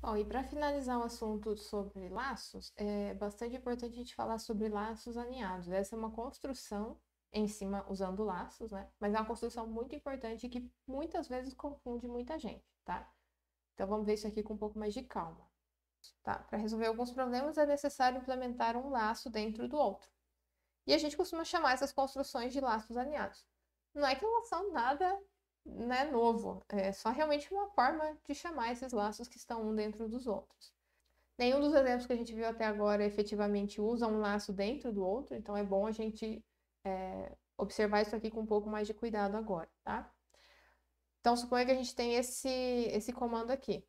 Bom, e para finalizar o assunto sobre laços, é bastante importante a gente falar sobre laços alinhados. Essa é uma construção em cima usando laços, né? Mas é uma construção muito importante que muitas vezes confunde muita gente, tá? Então vamos ver isso aqui com um pouco mais de calma. Tá? Para resolver alguns problemas é necessário implementar um laço dentro do outro. E a gente costuma chamar essas construções de laços alinhados. Não é que elas são nada né, novo, é só realmente uma forma de chamar esses laços que estão um dentro dos outros. Nenhum dos exemplos que a gente viu até agora efetivamente usa um laço dentro do outro, então é bom a gente é, observar isso aqui com um pouco mais de cuidado agora, tá? Então, suponha que a gente tem esse, esse comando aqui,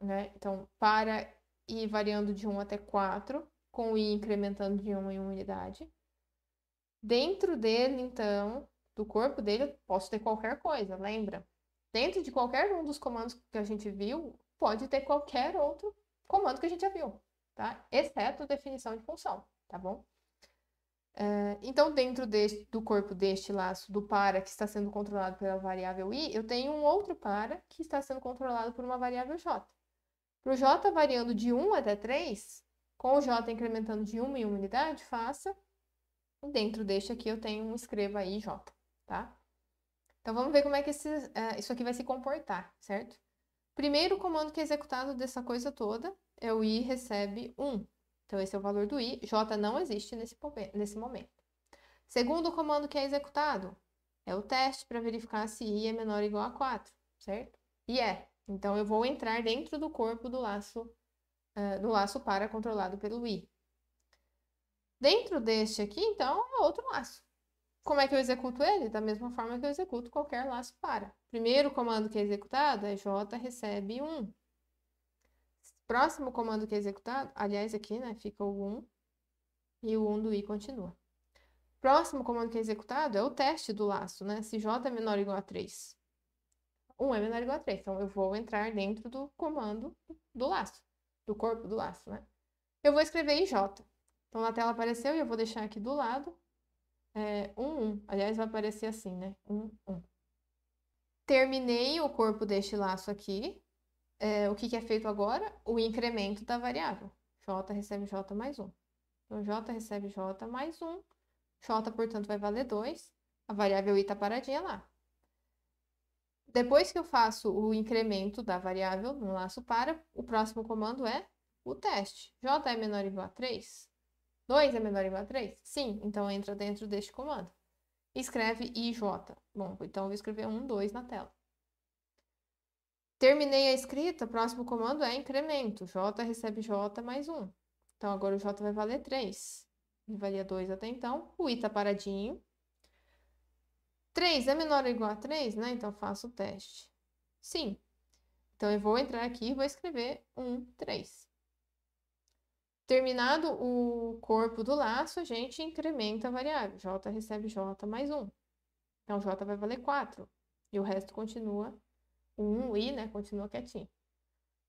né? Então, para i variando de 1 até 4, com o i incrementando de 1 em 1 unidade. Dentro dele, então, do corpo dele, eu posso ter qualquer coisa, lembra? Dentro de qualquer um dos comandos que a gente viu, pode ter qualquer outro comando que a gente já viu, tá? Exceto definição de função, tá bom? É, então, dentro deste, do corpo deste laço do para, que está sendo controlado pela variável i, eu tenho um outro para que está sendo controlado por uma variável j. Para o j variando de 1 até 3, com o j incrementando de 1 em 1 unidade, faça. Dentro deste aqui eu tenho um escreva aí j tá? Então, vamos ver como é que esse, uh, isso aqui vai se comportar, certo? Primeiro comando que é executado dessa coisa toda é o i recebe 1. Então, esse é o valor do i. j não existe nesse, nesse momento. Segundo comando que é executado é o teste para verificar se i é menor ou igual a 4, certo? E é. Então, eu vou entrar dentro do corpo do laço, uh, do laço para controlado pelo i. Dentro deste aqui, então, é outro laço. Como é que eu executo ele? Da mesma forma que eu executo qualquer laço para. Primeiro comando que é executado é J recebe 1. Próximo comando que é executado, aliás, aqui né, fica o 1 e o 1 do i continua. Próximo comando que é executado é o teste do laço, né? Se j é menor ou igual a 3. 1 é menor ou igual a 3. Então, eu vou entrar dentro do comando do laço, do corpo do laço, né? Eu vou escrever J. Então, na tela apareceu e eu vou deixar aqui do lado é, 1, um. Aliás, vai aparecer assim, né? 1, 1. Terminei o corpo deste laço aqui. É, o que, que é feito agora? O incremento da variável. J recebe J mais 1. Então, J recebe J mais 1. J, portanto, vai valer 2. A variável I está paradinha lá. Depois que eu faço o incremento da variável no laço para, o próximo comando é o teste. J é menor ou igual a 3. 2 é menor ou igual a 3? Sim, então entra dentro deste comando. Escreve IJ. Bom, então eu vou escrever 1, 2 na tela. Terminei a escrita, próximo comando é incremento. J recebe J mais 1. Então, agora o J vai valer 3. Ele valia 2 até então. O I está paradinho. 3 é menor ou igual a 3, né? Então, faço o teste. Sim. Então, eu vou entrar aqui e vou escrever 1, 3. Terminado o corpo do laço, a gente incrementa a variável. J recebe J mais 1. Então, J vai valer 4. E o resto continua, 1, I, né, continua quietinho.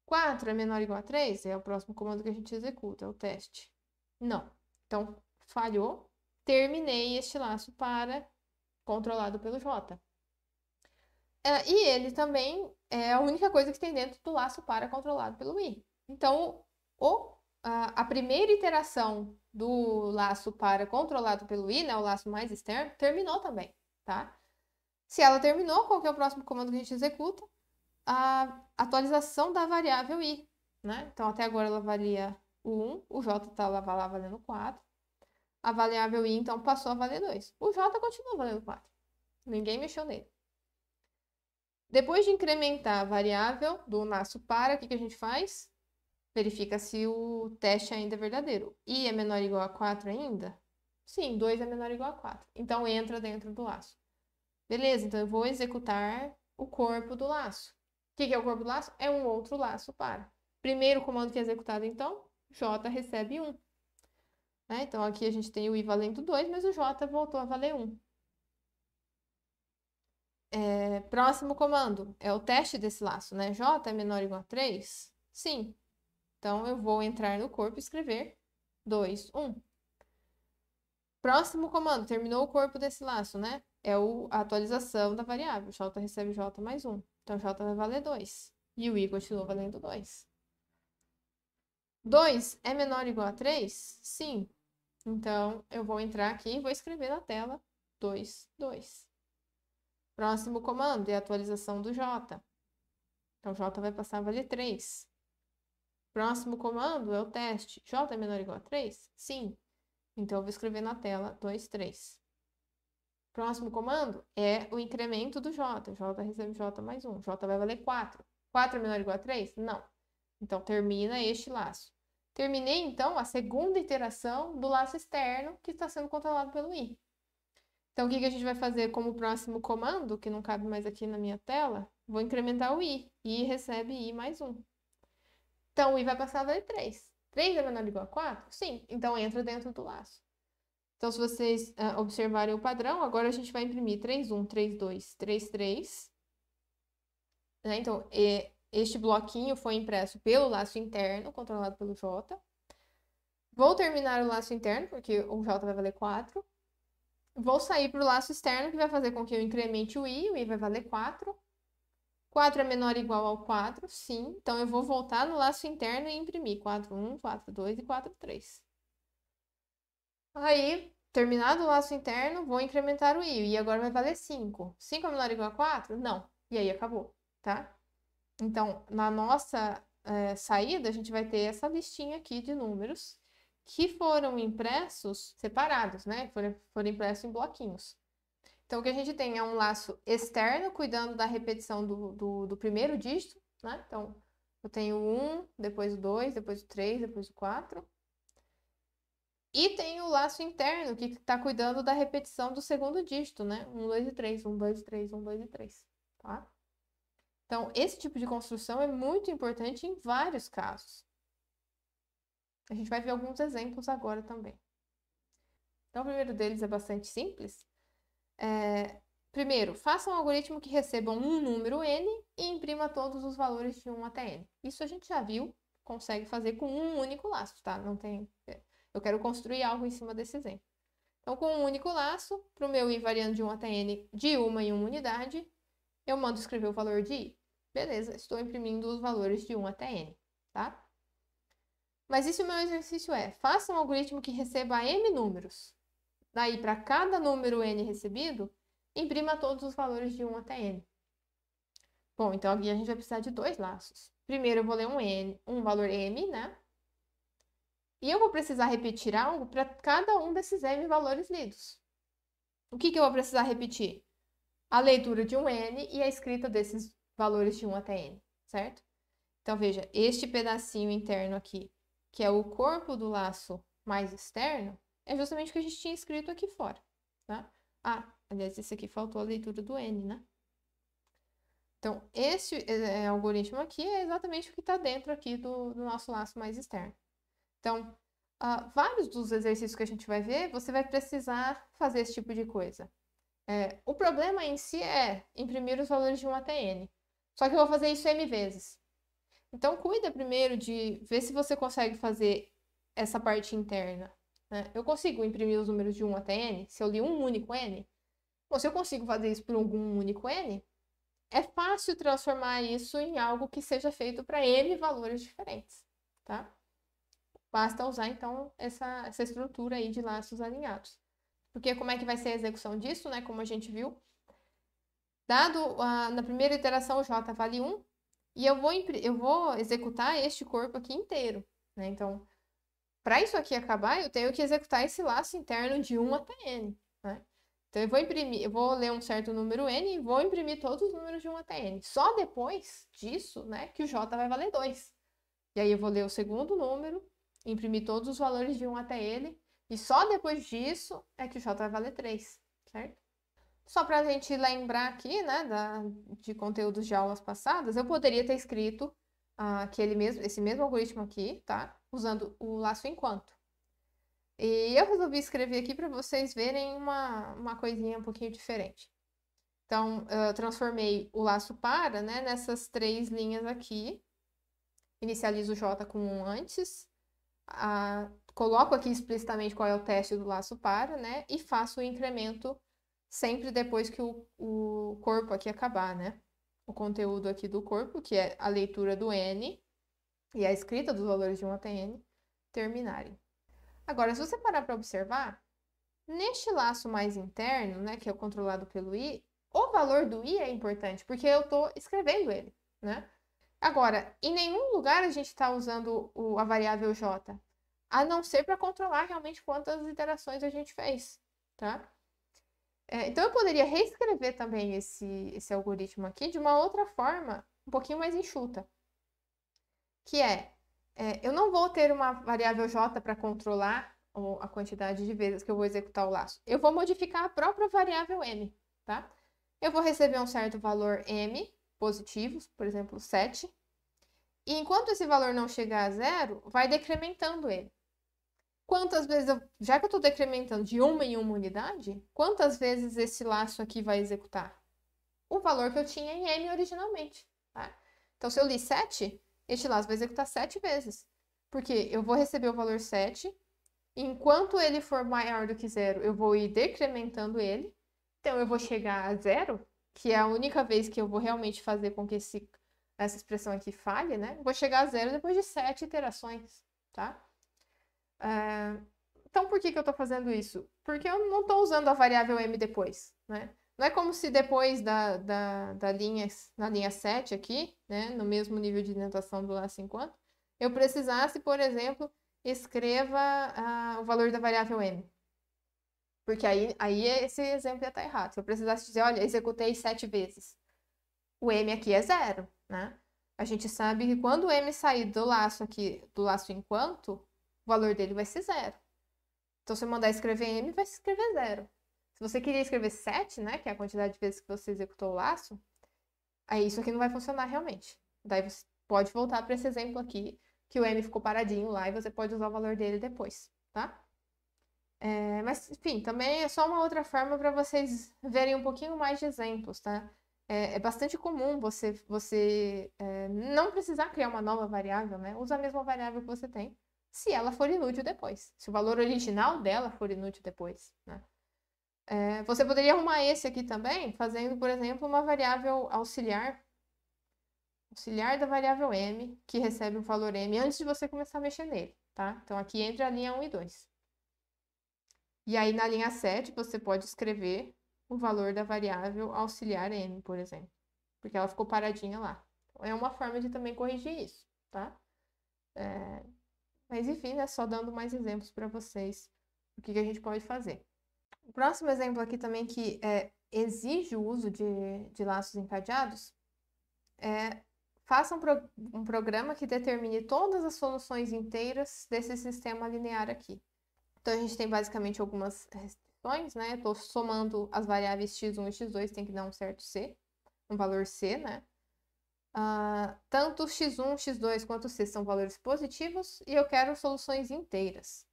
4 é menor ou igual a 3? É o próximo comando que a gente executa, é o teste. Não. Então, falhou. Terminei este laço para controlado pelo J. É, e ele também é a única coisa que tem dentro do laço para controlado pelo I. Então, o a, a primeira iteração do laço para controlado pelo I, né, o laço mais externo, terminou também, tá? Se ela terminou, qual que é o próximo comando que a gente executa? A atualização da variável i, né? Então, até agora ela valia o 1, o j tá lá, tá lá valendo 4. A variável i, então, passou a valer 2. O j continua valendo 4. Ninguém mexeu nele. Depois de incrementar a variável do laço para, o que, que a gente faz? verifica se o teste ainda é verdadeiro. I é menor ou igual a 4 ainda? Sim, 2 é menor ou igual a 4. Então, entra dentro do laço. Beleza, então eu vou executar o corpo do laço. O que, é o corpo do laço? É um outro laço para. Primeiro comando que é executado, então, J recebe 1. Né? Então, aqui a gente tem o I valendo 2, mas o J voltou a valer 1. É, próximo comando é o teste desse laço, né? J é menor ou igual a 3? Sim, então, eu vou entrar no corpo e escrever 2, 1. Próximo comando, terminou o corpo desse laço, né? É o, a atualização da variável. J recebe J mais 1. Um. Então, J vai valer 2. E o I continua valendo 2. 2 é menor ou igual a 3? Sim. Então, eu vou entrar aqui e vou escrever na tela 2, 2. Próximo comando é a atualização do J. Então, J vai passar a valer 3. Próximo comando é o teste. J é menor ou igual a 3? Sim. Então, eu vou escrever na tela 2, 3. Próximo comando é o incremento do J. J recebe J mais 1. J vai valer 4. 4 é menor ou igual a 3? Não. Então, termina este laço. Terminei, então, a segunda iteração do laço externo que está sendo controlado pelo I. Então, o que, que a gente vai fazer como próximo comando, que não cabe mais aqui na minha tela? Vou incrementar o I. I recebe I mais 1. Então, o i vai passar a valer 3. 3 é menor ou igual a 4? Sim, então entra dentro do laço. Então, se vocês uh, observarem o padrão, agora a gente vai imprimir 3, 1, 3, 2, 3, 3. Né? Então, e, este bloquinho foi impresso pelo laço interno, controlado pelo J. Vou terminar o laço interno, porque o J vai valer 4. Vou sair para o laço externo, que vai fazer com que eu incremente o I, o I vai valer 4. 4 é menor ou igual ao 4, sim. Então, eu vou voltar no laço interno e imprimir 4, 1, 4, 2 e 4, 3. Aí, terminado o laço interno, vou incrementar o i. E agora vai valer 5. 5 é menor ou igual a 4? Não. E aí, acabou, tá? Então, na nossa é, saída, a gente vai ter essa listinha aqui de números que foram impressos separados, né? Foram, foram impressos em bloquinhos. Então, o que a gente tem é um laço externo, cuidando da repetição do, do, do primeiro dígito, né? Então, eu tenho 1, depois o 2, depois o 3, depois o 4. E tem o laço interno, que está cuidando da repetição do segundo dígito, né? 1, 2 e 3, 1, 2 e 3, 1, 2 e 3, tá? Então, esse tipo de construção é muito importante em vários casos. A gente vai ver alguns exemplos agora também. Então, o primeiro deles é bastante simples, é, primeiro, faça um algoritmo que receba um número n e imprima todos os valores de 1 até n. Isso a gente já viu, consegue fazer com um único laço, tá? Não tem. É, eu quero construir algo em cima desse exemplo. Então, com um único laço, para o meu i variando de 1 até n de uma em uma unidade, eu mando escrever o valor de i. Beleza, estou imprimindo os valores de 1 até n, tá? Mas e se o meu exercício é, faça um algoritmo que receba m números Daí, para cada número n recebido, imprima todos os valores de 1 até n. Bom, então aqui a gente vai precisar de dois laços. Primeiro, eu vou ler um n, um valor m, né? E eu vou precisar repetir algo para cada um desses m valores lidos. O que, que eu vou precisar repetir? A leitura de um n e a escrita desses valores de 1 até n, certo? Então, veja, este pedacinho interno aqui, que é o corpo do laço mais externo, é justamente o que a gente tinha escrito aqui fora, tá? Ah, aliás, esse aqui faltou a leitura do N, né? Então, esse é, é algoritmo aqui é exatamente o que está dentro aqui do, do, nosso laço mais externo. Então, uh, vários dos exercícios que a gente vai ver, você vai precisar fazer esse tipo de coisa. É, o problema em si é imprimir os valores de 1 até n. Só que eu vou fazer isso m vezes. Então, cuida primeiro de ver se você consegue fazer essa parte interna né? Eu consigo imprimir os números de 1 até n? Se eu li um único n? Bom, se eu consigo fazer isso por algum único n, é fácil transformar isso em algo que seja feito para n valores diferentes, tá? Basta usar, então, essa, essa estrutura aí de laços alinhados. Porque como é que vai ser a execução disso, né? Como a gente viu, dado a, na primeira iteração j vale 1, e eu vou, eu vou executar este corpo aqui inteiro, né? Então, para isso aqui acabar, eu tenho que executar esse laço interno de 1 até n. Né? Então, eu vou imprimir, eu vou ler um certo número n e vou imprimir todos os números de 1 até n. Só depois disso, né, que o j vai valer 2. E aí, eu vou ler o segundo número, imprimir todos os valores de 1 até ele, e só depois disso é que o j vai valer 3, certo? Só para a gente lembrar aqui, né, da, de conteúdos de aulas passadas, eu poderia ter escrito ah, aquele mesmo, esse mesmo algoritmo aqui, tá? usando o laço enquanto. E eu resolvi escrever aqui para vocês verem uma, uma coisinha um pouquinho diferente. Então, eu transformei o laço para, né, nessas três linhas aqui. Inicializo o J com um antes. A, coloco aqui explicitamente qual é o teste do laço para, né, e faço o incremento sempre depois que o, o corpo aqui acabar, né? O conteúdo aqui do corpo, que é a leitura do N, e a escrita dos valores de um n terminarem. Agora, se você parar para observar, neste laço mais interno, né, que é controlado pelo I, o valor do I é importante, porque eu estou escrevendo ele, né? Agora, em nenhum lugar a gente está usando o, a variável J, a não ser para controlar realmente quantas iterações a gente fez, tá? É, então, eu poderia reescrever também esse, esse algoritmo aqui de uma outra forma, um pouquinho mais enxuta que é, é eu não vou ter uma variável j para controlar a quantidade de vezes que eu vou executar o laço. Eu vou modificar a própria variável m, tá? Eu vou receber um certo valor m positivo, por exemplo, 7. E enquanto esse valor não chegar a zero, vai decrementando ele. Quantas vezes, eu, já que eu estou decrementando de uma em uma unidade, quantas vezes esse laço aqui vai executar? O valor que eu tinha em m originalmente. Tá? Então, se eu li 7, este laço vai executar sete vezes. Porque eu vou receber o valor 7, enquanto ele for maior do que zero, eu vou ir decrementando ele. Então, eu vou chegar a zero, que é a única vez que eu vou realmente fazer com que esse, essa expressão aqui falhe, né? Vou chegar a zero depois de sete iterações, tá? Uh, então, por que, que eu estou fazendo isso? Porque eu não estou usando a variável m depois, né? Não é como se depois da, da, da linha, na linha 7 aqui, né, no mesmo nível de indentação do laço enquanto, eu precisasse, por exemplo, escreva ah, o valor da variável m. Porque aí, aí esse exemplo ia estar tá errado. Se eu precisasse dizer, olha, executei sete vezes. O m aqui é zero, né? A gente sabe que quando o m sair do laço aqui, do laço enquanto, o valor dele vai ser zero. Então, se eu mandar escrever m, vai escrever zero. Se você queria escrever 7, né, que é a quantidade de vezes que você executou o laço, aí isso aqui não vai funcionar realmente. Daí você pode voltar para esse exemplo aqui, que o m ficou paradinho lá e você pode usar o valor dele depois, tá? É, mas, enfim, também é só uma outra forma para vocês verem um pouquinho mais de exemplos, tá? É, é bastante comum você, você é, não precisar criar uma nova variável, né? Usa a mesma variável que você tem, se ela for inútil depois. Se o valor original dela for inútil depois, né? É, você poderia arrumar esse aqui também, fazendo, por exemplo, uma variável auxiliar, auxiliar da variável m, que recebe o valor m antes de você começar a mexer nele, tá? Então, aqui entre a linha 1 e 2. E aí, na linha 7, você pode escrever o valor da variável auxiliar m, por exemplo, porque ela ficou paradinha lá. Então, é uma forma de também corrigir isso, tá? É... Mas enfim, né? Só dando mais exemplos para vocês o que, que a gente pode fazer. O próximo exemplo aqui também que é, exige o uso de, de laços encadeados é faça um, pro, um programa que determine todas as soluções inteiras desse sistema linear aqui. Então, a gente tem basicamente algumas restrições, né? Estou somando as variáveis x1 e x2, tem que dar um certo c, um valor c, né? Uh, tanto x1, x2 quanto c são valores positivos e eu quero soluções inteiras.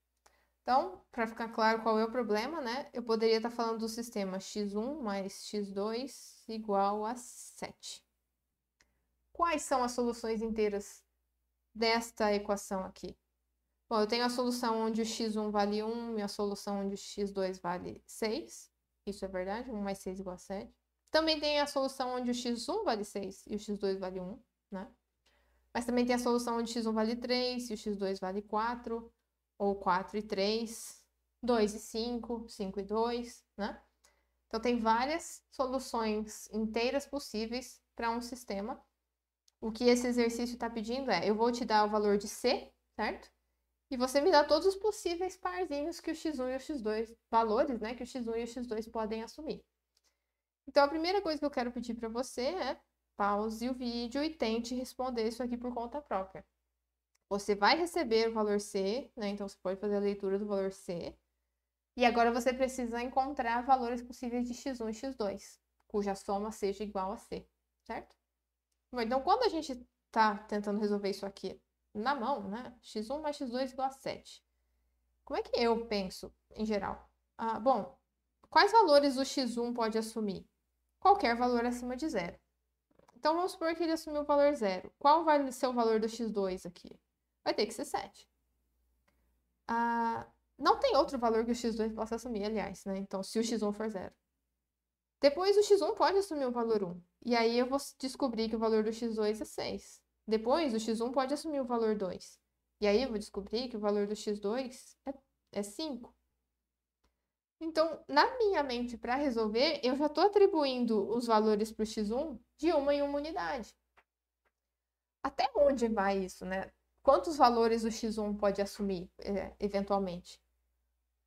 Então, para ficar claro qual é o problema, né? Eu poderia estar tá falando do sistema x1 mais x2 igual a 7. Quais são as soluções inteiras desta equação aqui? Bom, eu tenho a solução onde o x1 vale 1 e a solução onde o x2 vale 6. Isso é verdade, 1 mais 6 igual a 7. Também tem a solução onde o x1 vale 6 e o x2 vale 1, né? Mas também tem a solução onde x1 vale 3 e o x2 vale 4 ou 4 e 3, 2 e 5, 5 e 2, né? Então tem várias soluções inteiras possíveis para um sistema. O que esse exercício está pedindo é, eu vou te dar o valor de C, certo? E você me dá todos os possíveis parzinhos que o x1 e o x2, valores, né, que o x1 e o x2 podem assumir. Então a primeira coisa que eu quero pedir para você é pause o vídeo e tente responder isso aqui por conta própria. Você vai receber o valor C, né? Então você pode fazer a leitura do valor C. E agora você precisa encontrar valores possíveis de x1 e x2, cuja soma seja igual a C, certo? Bom, então quando a gente está tentando resolver isso aqui na mão, né? x1 mais x2 é igual a 7. Como é que eu penso em geral? Ah, bom, quais valores o x1 pode assumir? Qualquer valor acima de zero. Então, vamos supor que ele assumiu o valor zero. Qual vai ser o valor do x2 aqui? vai ter que ser 7. Ah, não tem outro valor que o x2 possa assumir, aliás, né? Então, se o x1 for zero. Depois, o x1 pode assumir o valor 1. É e aí, eu vou descobrir que o valor do x2 é 6. Depois, o x1 pode assumir o valor 2. E aí, eu vou descobrir que o valor do x2 é, é 5. Então, na minha mente, para resolver, eu já estou atribuindo os valores para o x1 de uma em uma unidade. Até onde vai isso, né? Quantos valores o X1 pode assumir, é, eventualmente?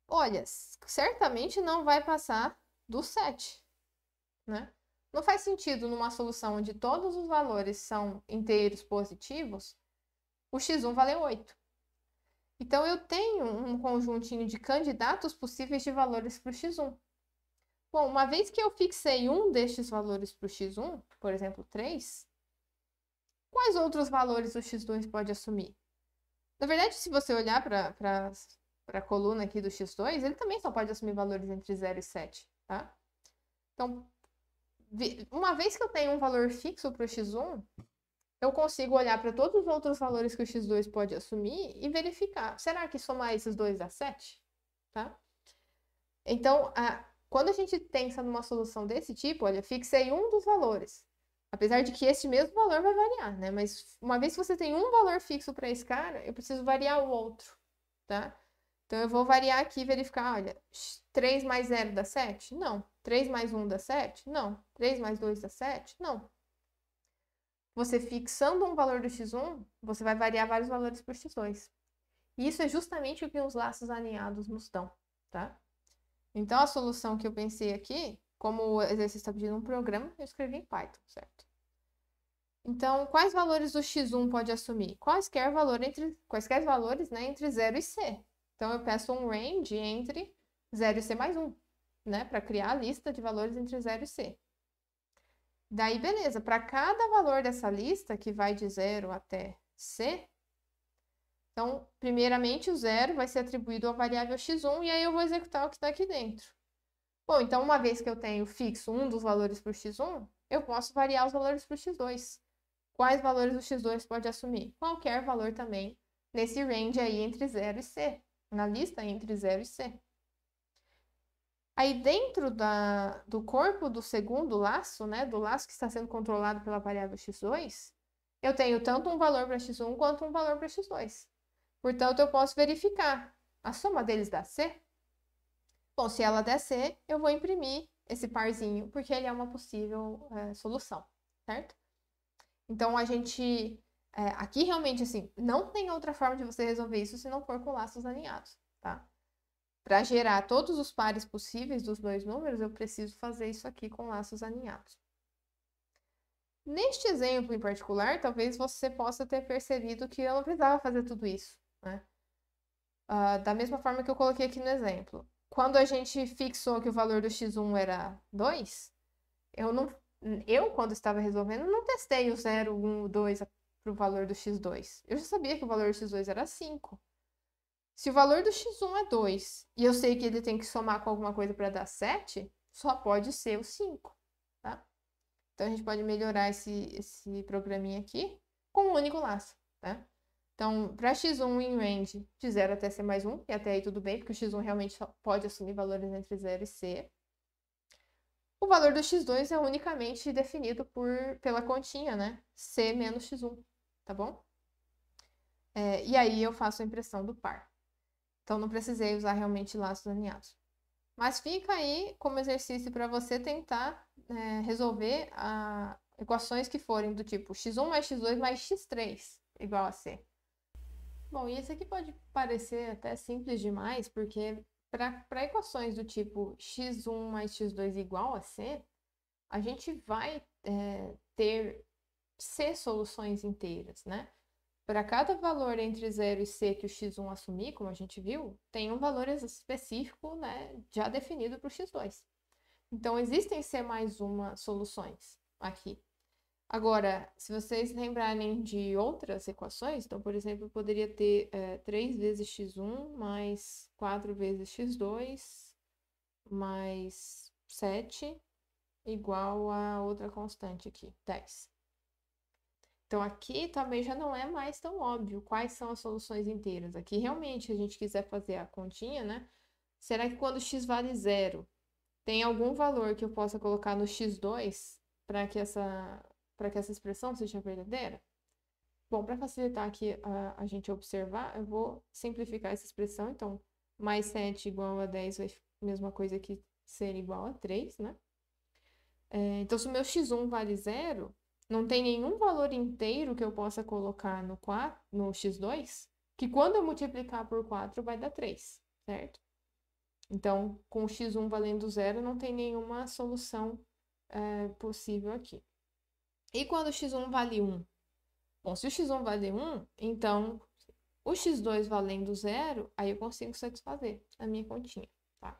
Olha, certamente não vai passar do 7, né? Não faz sentido numa solução onde todos os valores são inteiros positivos, o x1 valer 8. Então, eu tenho um conjuntinho de candidatos possíveis de valores para o x1. Bom, uma vez que eu fixei um destes valores para o x1, por exemplo, 3, Quais outros valores o x2 pode assumir? Na verdade, se você olhar para a coluna aqui do x2, ele também só pode assumir valores entre 0 e 7, tá? Então, uma vez que eu tenho um valor fixo para o x1, eu consigo olhar para todos os outros valores que o x2 pode assumir e verificar. Será que somar esses dois dá 7? Tá? Então, a, quando a gente pensa numa solução desse tipo, olha, fixei um dos valores. Apesar de que esse mesmo valor vai variar, né? Mas uma vez que você tem um valor fixo para esse cara, eu preciso variar o outro, tá? Então eu vou variar aqui e verificar, olha, 3 mais 0 dá 7? Não. 3 mais 1 dá 7? Não. 3 mais 2 dá 7? Não. Você fixando um valor do x1, você vai variar vários valores por x2. E isso é justamente o que os laços alinhados nos dão, tá? Então a solução que eu pensei aqui, como o exercício está pedindo um programa, eu escrevi em Python, certo? Então, quais valores o x1 pode assumir? Quaisquer, valor entre, quaisquer valores né, entre 0 e c. Então, eu peço um range entre 0 e c mais 1, né? Para criar a lista de valores entre 0 e c. Daí, beleza. Para cada valor dessa lista, que vai de 0 até c, então, primeiramente, o zero vai ser atribuído à variável x1 e aí eu vou executar o que está aqui dentro. Bom, então, uma vez que eu tenho fixo um dos valores para o x1, eu posso variar os valores para o x2. Quais valores o x2 pode assumir? Qualquer valor também nesse range aí entre 0 e C, na lista entre 0 e C. Aí dentro da, do corpo do segundo laço, né, do laço que está sendo controlado pela variável x2, eu tenho tanto um valor para x1 quanto um valor para x2. Portanto, eu posso verificar a soma deles dá C? Bom, se ela der C, eu vou imprimir esse parzinho, porque ele é uma possível é, solução, certo? Então a gente. É, aqui realmente, assim, não tem outra forma de você resolver isso se não for com laços alinhados, tá? Para gerar todos os pares possíveis dos dois números, eu preciso fazer isso aqui com laços alinhados. Neste exemplo em particular, talvez você possa ter percebido que eu não precisava fazer tudo isso, né? Uh, da mesma forma que eu coloquei aqui no exemplo. Quando a gente fixou que o valor do x1 era 2, eu não eu, quando estava resolvendo, não testei o 0, 1, 2 para o valor do x2. Eu já sabia que o valor do x2 era 5. Se o valor do x1 é 2 e eu sei que ele tem que somar com alguma coisa para dar 7, só pode ser o 5. Tá? Então, a gente pode melhorar esse, esse programinha aqui com um único laço. Tá? Então, para x1 em range de 0 até c mais 1, e até aí tudo bem, porque o x1 realmente só pode assumir valores entre 0 e c. O valor do x2 é unicamente definido por, pela continha, né? C menos x1, tá bom? É, e aí eu faço a impressão do par. Então não precisei usar realmente laços alinhados. Mas fica aí como exercício para você tentar é, resolver a, equações que forem do tipo x1 mais x2 mais x3 igual a c. Bom, e esse aqui pode parecer até simples demais, porque para equações do tipo x1 mais x2 igual a c, a gente vai é, ter c soluções inteiras, né? Para cada valor entre 0 e c que o x1 assumir, como a gente viu, tem um valor específico né, já definido para o x2. Então, existem c mais uma soluções aqui. Agora, se vocês lembrarem de outras equações, então, por exemplo, poderia ter é, eh, 3 vezes x1 mais 4 vezes x2 mais 7 igual a outra constante aqui, 10. Então, aqui também já não é mais tão óbvio quais são as soluções inteiras. Aqui, realmente, se a gente quiser fazer a continha, né? Será que quando x vale zero, tem algum valor que eu possa colocar no x2 para que essa para que essa expressão seja verdadeira? Bom, para facilitar aqui a, a, gente observar, eu vou simplificar essa expressão. Então, mais 7 igual a 10 vai a mesma coisa que ser igual a 3, né? É, então, se o meu x1 vale 0, não tem nenhum valor inteiro que eu possa colocar no, 4, no x2, que quando eu multiplicar por 4 vai dar 3, certo? Então, com o x1 valendo 0, não tem nenhuma solução é, possível aqui. E quando x1 vale 1? Bom, se o x1 vale 1, então o x2 valendo 0, aí eu consigo satisfazer a minha continha, tá?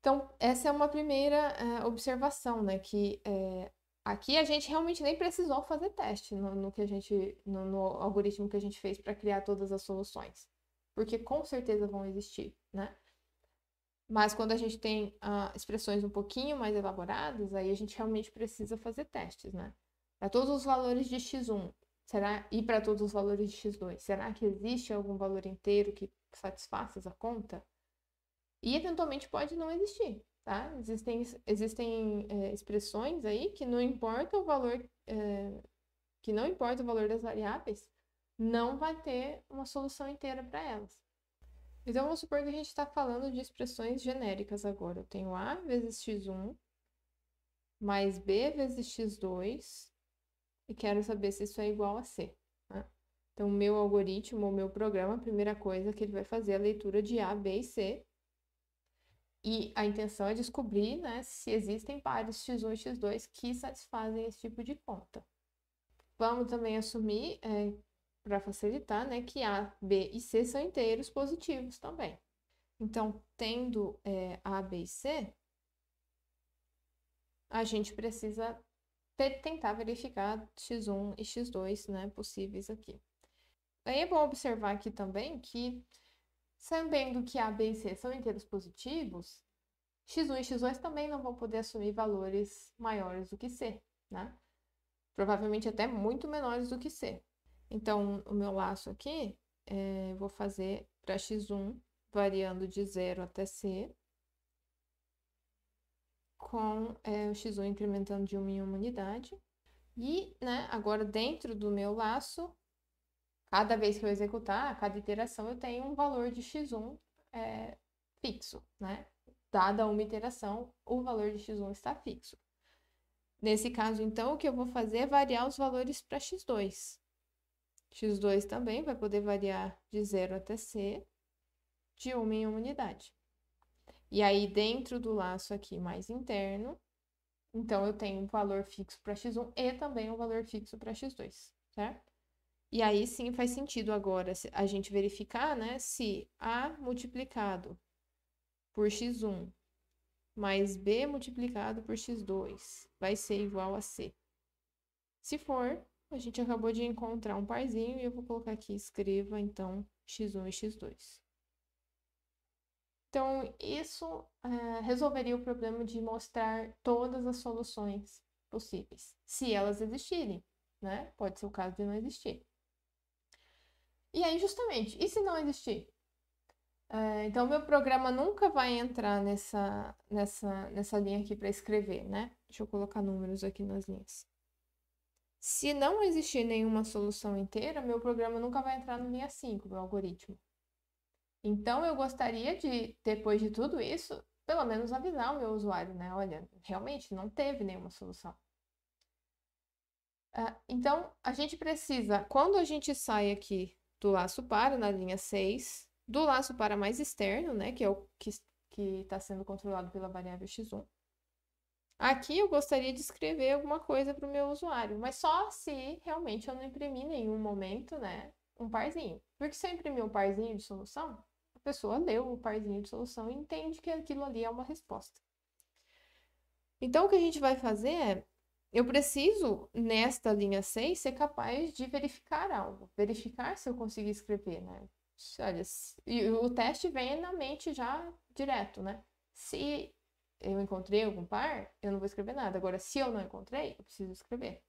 Então, essa é uma primeira uh, observação, né? Que é, aqui a gente realmente nem precisou fazer teste no, no que a gente, no, no algoritmo que a gente fez para criar todas as soluções. Porque com certeza vão existir, né? Mas quando a gente tem uh, expressões um pouquinho mais elaboradas, aí a gente realmente precisa fazer testes, né? Para todos os valores de x1, será e para todos os valores de x2, será que existe algum valor inteiro que satisfaça essa conta? E eventualmente pode não existir, tá? Existem, existem é, expressões aí que não importa o valor, é, que não importa o valor das variáveis, não vai ter uma solução inteira para elas. Então, vamos supor que a gente está falando de expressões genéricas agora. Eu tenho A vezes x1 mais B vezes x2 e quero saber se isso é igual a C. Né? Então, o meu algoritmo, o meu programa, a primeira coisa é que ele vai fazer é a leitura de A, B e C. E a intenção é descobrir né, se existem pares x1 e x2 que satisfazem esse tipo de conta. Vamos também assumir é, para facilitar, né, que A, B e C são inteiros positivos também. Então, tendo é, A, B e C, a gente precisa tentar verificar x1 e x2 né, possíveis aqui. Aí é bom observar aqui também que, sabendo que A, B e C são inteiros positivos, x1 e x2 também não vão poder assumir valores maiores do que C, né? Provavelmente até muito menores do que C. Então, o meu laço aqui, é, vou fazer para X1, variando de 0 até C, com é, o X1 incrementando de 1 em 1 unidade. E, né, agora dentro do meu laço, cada vez que eu executar, a cada iteração, eu tenho um valor de X1 é, eh, fixo, né? Dada uma iteração, o valor de X1 está fixo. Nesse caso, então, o que eu vou fazer é variar os valores para X2 x2 também vai poder variar de 0 até c, de uma em uma unidade. E aí, dentro do laço aqui mais interno, então eu tenho um valor fixo para x1 e também um valor fixo para x2, certo? E aí sim faz sentido agora a gente verificar, né, se A multiplicado por x1 mais B multiplicado por x2 vai ser igual a C. Se for, a gente acabou de encontrar um parzinho e eu vou colocar aqui, escreva, então, x1 e x2. Então, isso uh, resolveria o problema de mostrar todas as soluções possíveis, se elas existirem, né? Pode ser o caso de não existir. E aí, justamente, e se não existir? Uh, então, meu programa nunca vai entrar nessa, nessa, nessa linha aqui para escrever, né? Deixa eu colocar números aqui nas linhas. Se não existir nenhuma solução inteira, meu programa nunca vai entrar no linha 5, meu algoritmo. Então, eu gostaria de, depois de tudo isso, pelo menos avisar o meu usuário, né? Olha, realmente não teve nenhuma solução. Ah, então, a gente precisa, quando a gente sai aqui do laço para, na linha 6, do laço para mais externo, né? Que é o que está sendo controlado pela variável x1, Aqui eu gostaria de escrever alguma coisa para o meu usuário, mas só se realmente eu não imprimir em nenhum momento, né, um parzinho. Porque se eu imprimir um parzinho de solução, a pessoa leu o parzinho de solução e entende que aquilo ali é uma resposta. Então, o que a gente vai fazer é, eu preciso, nesta linha 6, ser capaz de verificar algo. Verificar se eu consegui escrever, né? Olha, e o teste vem na mente já direto, né? Se eu encontrei algum par, eu não vou escrever nada. Agora, se eu não encontrei, eu preciso escrever.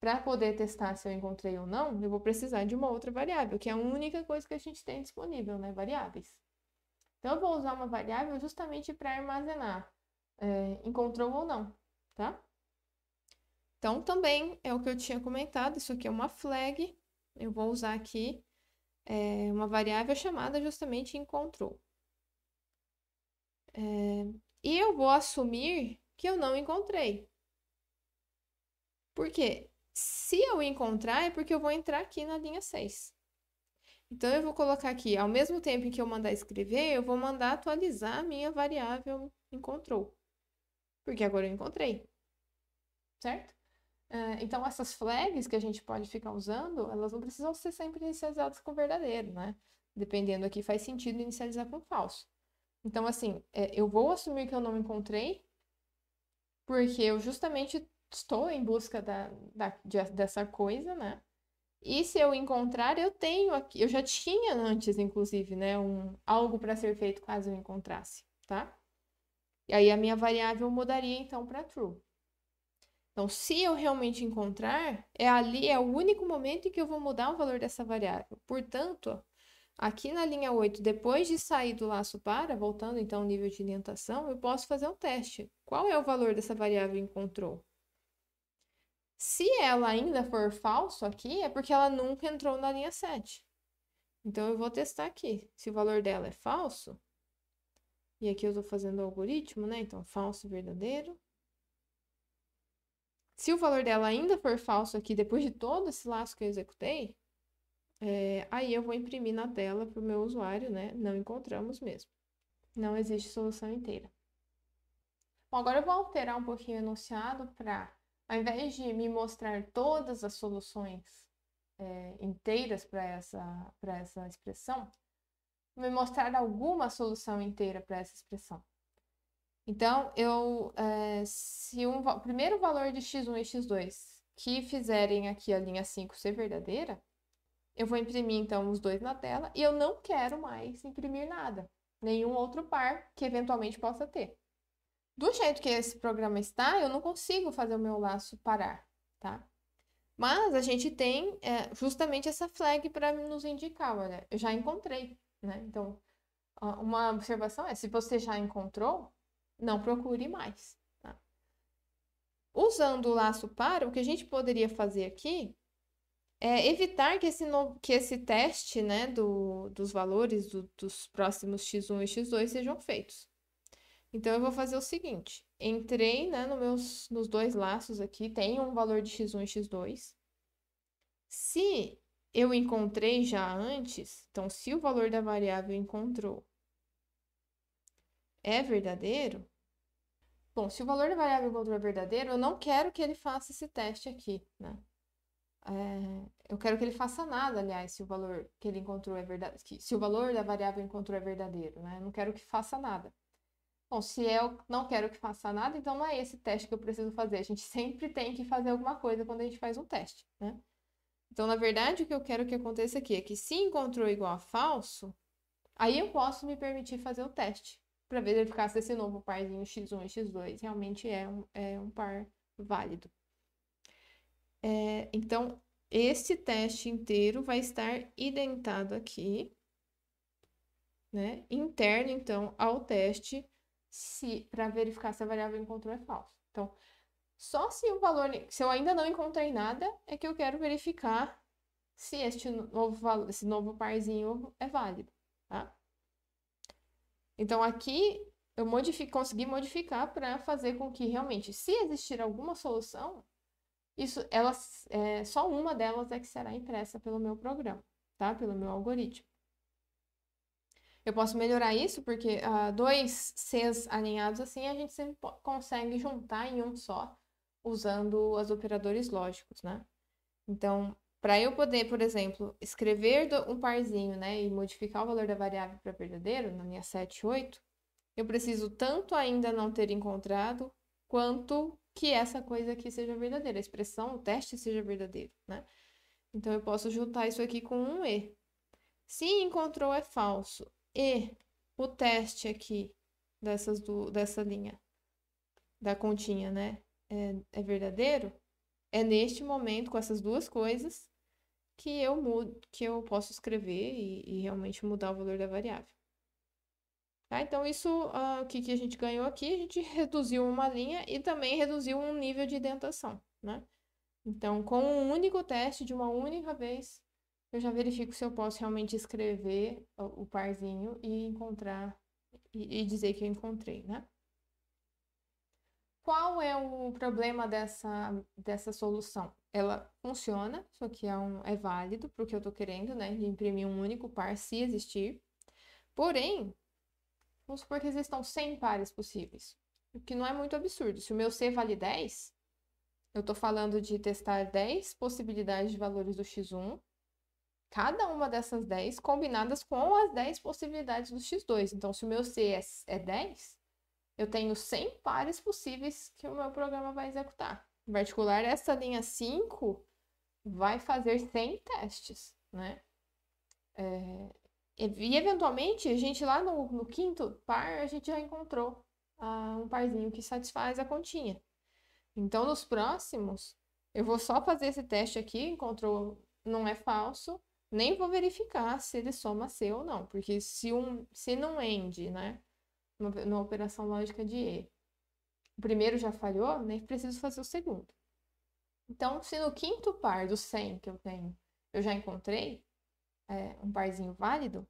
Para poder testar se eu encontrei ou não, eu vou precisar de uma outra variável, que é a única coisa que a gente tem disponível, né? Variáveis. Então, eu vou usar uma variável justamente para armazenar é, encontrou ou não, tá? Então, também é o que eu tinha comentado, isso aqui é uma flag. Eu vou usar aqui é, uma variável chamada justamente encontrou. É, e eu vou assumir que eu não encontrei. Por quê? Se eu encontrar, é porque eu vou entrar aqui na linha 6. Então, eu vou colocar aqui, ao mesmo tempo que eu mandar escrever, eu vou mandar atualizar a minha variável encontrou. Porque agora eu encontrei. Certo? Ah, então, essas flags que a gente pode ficar usando, elas não precisam ser sempre inicializadas com verdadeiro, né? Dependendo aqui, faz sentido inicializar com falso. Então, assim, é, eu vou assumir que eu não encontrei, porque eu justamente estou em busca da, da de, dessa coisa, né? E se eu encontrar, eu tenho aqui, eu já tinha antes, inclusive, né, um algo para ser feito caso eu encontrasse, tá? E aí a minha variável mudaria então para true. Então, se eu realmente encontrar, é ali é o único momento em que eu vou mudar o valor dessa variável. Portanto, Aqui na linha 8, depois de sair do laço para, voltando então ao nível de orientação, eu posso fazer um teste. Qual é o valor dessa variável em control? Se ela ainda for falso aqui, é porque ela nunca entrou na linha 7. Então, eu vou testar aqui. Se o valor dela é falso, e aqui eu estou fazendo o algoritmo, né? Então, falso, verdadeiro. Se o valor dela ainda for falso aqui, depois de todo esse laço que eu executei, é, aí eu vou imprimir na tela para o meu usuário, né? Não encontramos mesmo. Não existe solução inteira. Bom, agora eu vou alterar um pouquinho o enunciado para, ao invés de me mostrar todas as soluções é, inteiras para essa, essa expressão, me mostrar alguma solução inteira para essa expressão. Então, eu, é, se um primeiro valor de x1 e x2 que fizerem aqui a linha 5 ser verdadeira, eu vou imprimir então os dois na tela e eu não quero mais imprimir nada, nenhum outro par que eventualmente possa ter. Do jeito que esse programa está, eu não consigo fazer o meu laço parar, tá? Mas a gente tem é, justamente essa flag para nos indicar, olha, eu já encontrei, né? Então, uma observação é, se você já encontrou, não procure mais. Tá? Usando o laço para, o que a gente poderia fazer aqui é, evitar que esse, no, que esse teste né, do, dos valores do, dos próximos x1 e x2 sejam feitos. Então, eu vou fazer o seguinte: entrei né, no meus, nos dois laços aqui, tem um valor de x1 e x2. Se eu encontrei já antes, então, se o valor da variável encontrou é verdadeiro, bom, se o valor da variável encontrou é verdadeiro, eu não quero que ele faça esse teste aqui, né? É, eu quero que ele faça nada, aliás, se o valor que ele encontrou é verdade, se o valor da variável encontrou é verdadeiro, né? Eu não quero que faça nada. Bom, se eu não quero que faça nada, então não é esse teste que eu preciso fazer. A gente sempre tem que fazer alguma coisa quando a gente faz um teste, né? Então, na verdade, o que eu quero que aconteça aqui é que se encontrou igual a falso, aí eu posso me permitir fazer o teste para verificar se esse novo parzinho x1 e x2 realmente é um, é um par válido. É, então, esse teste inteiro vai estar identado aqui, né? Interno, então, ao teste se para verificar se a variável encontrou é falso. Então, só se o valor, se eu ainda não encontrei nada, é que eu quero verificar se este novo, esse novo parzinho é válido, tá? Então, aqui eu consegui modificar para fazer com que realmente, se existir alguma solução, isso, elas, é, só uma delas é que será impressa pelo meu programa, tá? Pelo meu algoritmo. Eu posso melhorar isso porque uh, dois Cs alinhados assim a gente sempre consegue juntar em um só usando os operadores lógicos, né? Então, para eu poder, por exemplo, escrever um parzinho, né, e modificar o valor da variável para verdadeiro na linha 7 8, eu preciso tanto ainda não ter encontrado quanto que essa coisa aqui seja verdadeira, a expressão, o teste seja verdadeiro, né? Então, eu posso juntar isso aqui com um E. Se encontrou é falso e o teste aqui dessas do, dessa linha da continha, né, é, é verdadeiro, é neste momento, com essas duas coisas, que eu mudo, que eu posso escrever e, e realmente mudar o valor da variável. Tá? Então, isso uh, o que, que a gente ganhou aqui? A gente reduziu uma linha e também reduziu um nível de indentação, né? Então, com um único teste de uma única vez, eu já verifico se eu posso realmente escrever o parzinho e encontrar e, e dizer que eu encontrei, né? Qual é o problema dessa, dessa solução? Ela funciona, só que é, um, é válido para o que eu estou querendo, né? De imprimir um único par se existir. Porém, Vamos supor que existam 100 pares possíveis, o que não é muito absurdo. Se o meu C vale 10, eu estou falando de testar 10 possibilidades de valores do x1, cada uma dessas 10 combinadas com as 10 possibilidades do x2. Então, se o meu C é 10, é eu tenho 100 pares possíveis que o meu programa vai executar. Em particular, essa linha 5 vai fazer 100 testes, né? É, e eventualmente, a gente lá no, no quinto par, a gente já encontrou ah, um parzinho que satisfaz a continha. Então, nos próximos, eu vou só fazer esse teste aqui, encontrou não é falso, nem vou verificar se ele soma C ou não, porque se, um, se não end, né, na operação lógica de E, o primeiro já falhou, nem preciso fazer o segundo. Então, se no quinto par do 100 que eu tenho, eu já encontrei, é, um parzinho válido,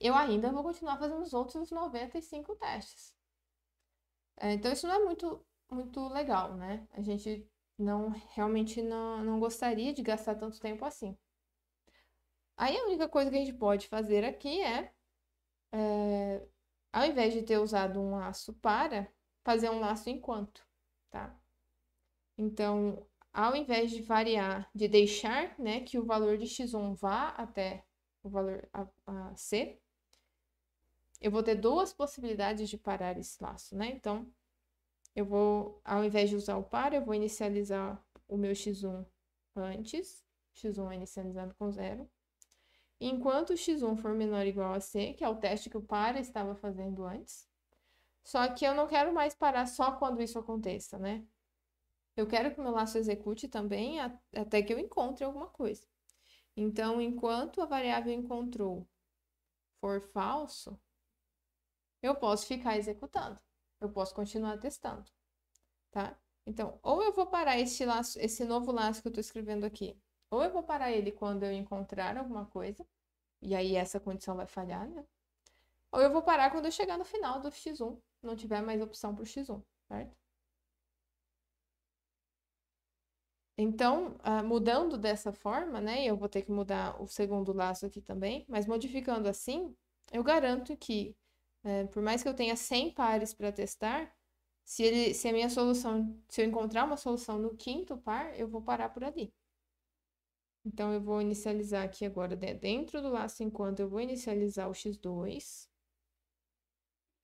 eu ainda vou continuar fazendo os outros 95 testes. É, então, isso não é muito, muito legal, né? A gente não realmente não, não gostaria de gastar tanto tempo assim. Aí, a única coisa que a gente pode fazer aqui é, é ao invés de ter usado um laço para, fazer um laço enquanto, tá? Então, ao invés de variar, de deixar né, que o valor de x1 vá até o valor a, a C, eu vou ter duas possibilidades de parar esse laço, né? Então, eu vou, ao invés de usar o para, eu vou inicializar o meu x1 antes, x1 é inicializado com zero. Enquanto o x1 for menor ou igual a c, que é o teste que o para estava fazendo antes. Só que eu não quero mais parar só quando isso aconteça, né? Eu quero que o meu laço execute também até que eu encontre alguma coisa. Então, enquanto a variável encontrou for falso, eu posso ficar executando. Eu posso continuar testando, tá? Então, ou eu vou parar esse, laço, esse novo laço que eu estou escrevendo aqui, ou eu vou parar ele quando eu encontrar alguma coisa, e aí essa condição vai falhar, né? Ou eu vou parar quando eu chegar no final do x1, não tiver mais opção para o x1, certo? Então, ah, mudando dessa forma, né? Eu vou ter que mudar o segundo laço aqui também, mas modificando assim, eu garanto que, eh, por mais que eu tenha 100 pares para testar, se, ele, se a minha solução, se eu encontrar uma solução no quinto par, eu vou parar por ali. Então, eu vou inicializar aqui agora dentro do laço enquanto eu vou inicializar o x2.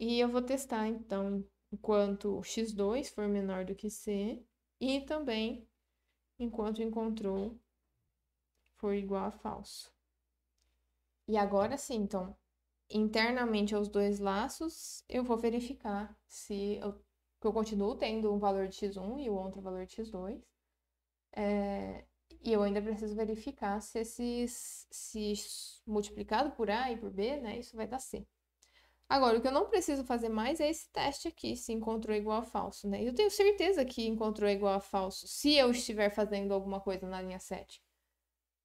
E eu vou testar, então, enquanto o x2 for menor do que c. E também enquanto encontrou foi igual a falso. E agora sim, então, internamente aos dois laços, eu vou verificar se eu, eu continuo tendo um valor de x1 e o outro valor de x2. É, e eu ainda preciso verificar se esses se multiplicado por A e por B, né, isso vai dar C. Agora, o que eu não preciso fazer mais é esse teste aqui, se encontrou igual a falso, né? Eu tenho certeza que encontrou igual a falso, se eu estiver fazendo alguma coisa na linha 7.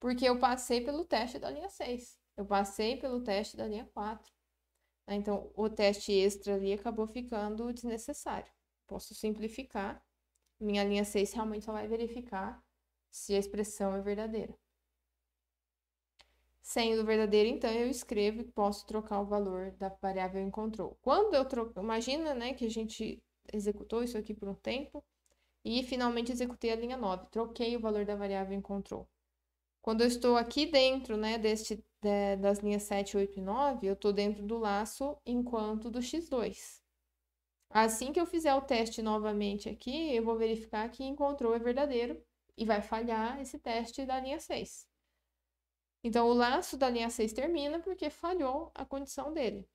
Porque eu passei pelo teste da linha 6. Eu passei pelo teste da linha 4. Né? Então, o teste extra ali acabou ficando desnecessário. Posso simplificar. Minha linha 6 realmente só vai verificar se a expressão é verdadeira. Sendo verdadeiro, então eu escrevo e posso trocar o valor da variável encontrou. Quando eu troco, imagina, né, que a gente executou isso aqui por um tempo e finalmente executei a linha 9, troquei o valor da variável encontrou. Quando eu estou aqui dentro, né, deste de, das linhas 7, 8 e 9, eu estou dentro do laço enquanto do x2. Assim que eu fizer o teste novamente aqui, eu vou verificar que encontrou é verdadeiro e vai falhar esse teste da linha 6. Então, o laço da linha 6 termina porque falhou a condição dele.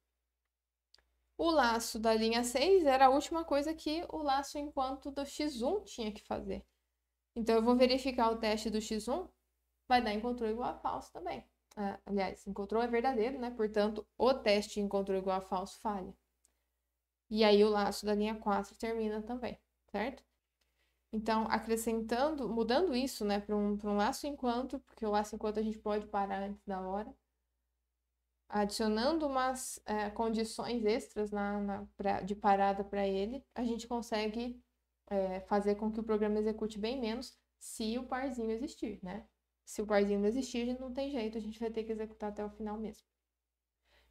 O laço da linha 6 era a última coisa que o laço enquanto do x1 tinha que fazer. Então, eu vou verificar o teste do x1, vai dar encontrou igual a falso também. Ah, aliás, encontrou é verdadeiro, né? Portanto, o teste encontrou igual a falso falha. E aí, o laço da linha 4 termina também, certo? Então, acrescentando, mudando isso, né, para um, um laço enquanto, porque o laço enquanto a gente pode parar antes da hora, adicionando umas é, condições extras na, na pra, de parada para ele, a gente consegue é, fazer com que o programa execute bem menos se o parzinho existir, né? Se o parzinho não existir, a gente não tem jeito, a gente vai ter que executar até o final mesmo.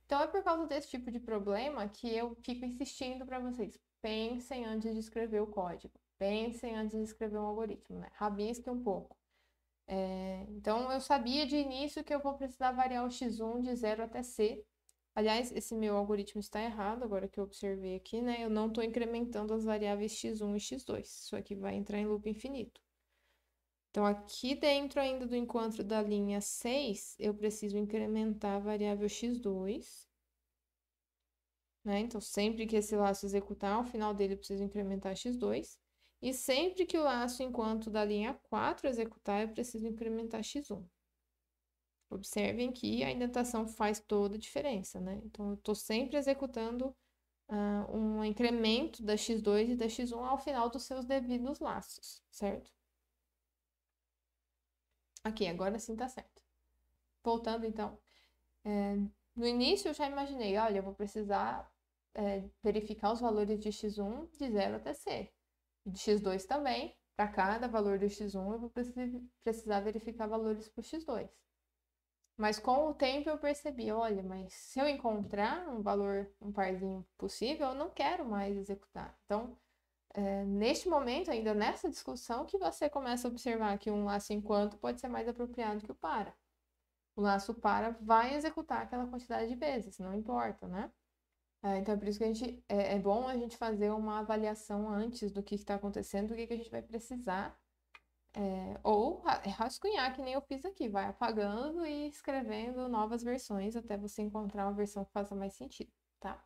Então, é por causa desse tipo de problema que eu fico insistindo para vocês. Pensem antes de escrever o código. Pensem antes de escrever um algoritmo, né? Rabisque um pouco. É, então, eu sabia de início que eu vou precisar variar o x1 de 0 até c. Aliás, esse meu algoritmo está errado, agora que eu observei aqui, né? Eu não estou incrementando as variáveis x1 e x2. Isso aqui vai entrar em loop infinito. Então, aqui dentro ainda do encontro da linha 6, eu preciso incrementar a variável x2. Né? Então, sempre que esse laço executar, ao final dele eu preciso incrementar x2. E sempre que o laço enquanto da linha 4 executar, eu preciso incrementar x1. Observem que a indentação faz toda a diferença, né? Então, eu estou sempre executando uh, um incremento da x2 e da x1 ao final dos seus devidos laços, certo? Aqui, agora sim está certo. Voltando, então. É, no início, eu já imaginei, olha, eu vou precisar é, verificar os valores de x1 de 0 até c de x2 também, para cada valor do x1 eu vou precisar verificar valores para o x2. Mas com o tempo eu percebi, olha, mas se eu encontrar um valor, um parzinho possível, eu não quero mais executar. Então, é, neste momento, ainda nessa discussão, que você começa a observar que um laço enquanto pode ser mais apropriado que o para. O laço para vai executar aquela quantidade de vezes, não importa, né? É, então, é por isso que a gente, é, é, bom a gente fazer uma avaliação antes do que está acontecendo, do que, que a gente vai precisar. É, ou é rascunhar, que nem eu fiz aqui, vai apagando e escrevendo novas versões até você encontrar uma versão que faça mais sentido, tá?